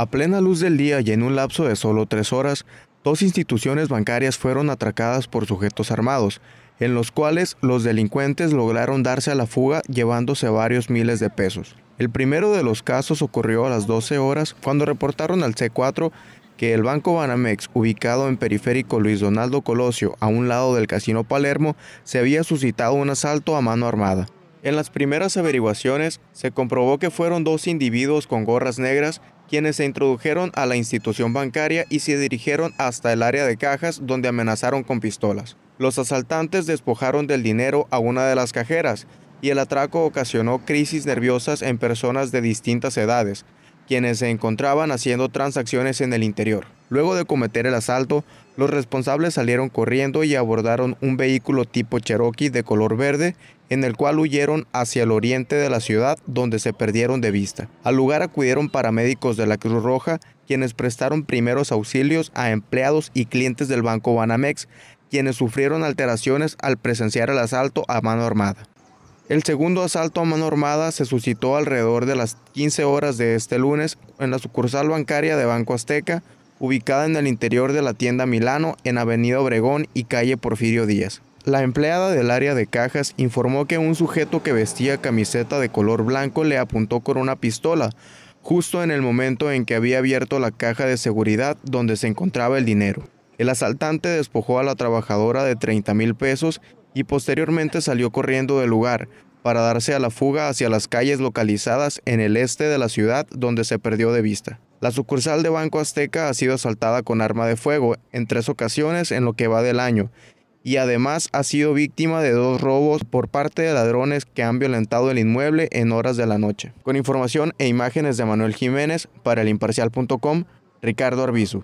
A plena luz del día y en un lapso de solo tres horas, dos instituciones bancarias fueron atracadas por sujetos armados, en los cuales los delincuentes lograron darse a la fuga llevándose varios miles de pesos. El primero de los casos ocurrió a las 12 horas cuando reportaron al C4 que el Banco Banamex, ubicado en periférico Luis Donaldo Colosio, a un lado del Casino Palermo, se había suscitado un asalto a mano armada. En las primeras averiguaciones se comprobó que fueron dos individuos con gorras negras quienes se introdujeron a la institución bancaria y se dirigieron hasta el área de cajas donde amenazaron con pistolas. Los asaltantes despojaron del dinero a una de las cajeras y el atraco ocasionó crisis nerviosas en personas de distintas edades, quienes se encontraban haciendo transacciones en el interior. Luego de cometer el asalto, los responsables salieron corriendo y abordaron un vehículo tipo Cherokee de color verde, en el cual huyeron hacia el oriente de la ciudad donde se perdieron de vista. Al lugar acudieron paramédicos de la Cruz Roja, quienes prestaron primeros auxilios a empleados y clientes del Banco Banamex, quienes sufrieron alteraciones al presenciar el asalto a mano armada. El segundo asalto a mano armada se suscitó alrededor de las 15 horas de este lunes en la sucursal bancaria de Banco Azteca, ubicada en el interior de la tienda Milano en Avenida Obregón y calle Porfirio Díaz. La empleada del área de cajas informó que un sujeto que vestía camiseta de color blanco le apuntó con una pistola, justo en el momento en que había abierto la caja de seguridad donde se encontraba el dinero. El asaltante despojó a la trabajadora de 30 mil pesos y posteriormente salió corriendo del lugar para darse a la fuga hacia las calles localizadas en el este de la ciudad donde se perdió de vista. La sucursal de Banco Azteca ha sido asaltada con arma de fuego en tres ocasiones en lo que va del año y además ha sido víctima de dos robos por parte de ladrones que han violentado el inmueble en horas de la noche. Con información e imágenes de Manuel Jiménez para el imparcial.com, Ricardo Arbizu.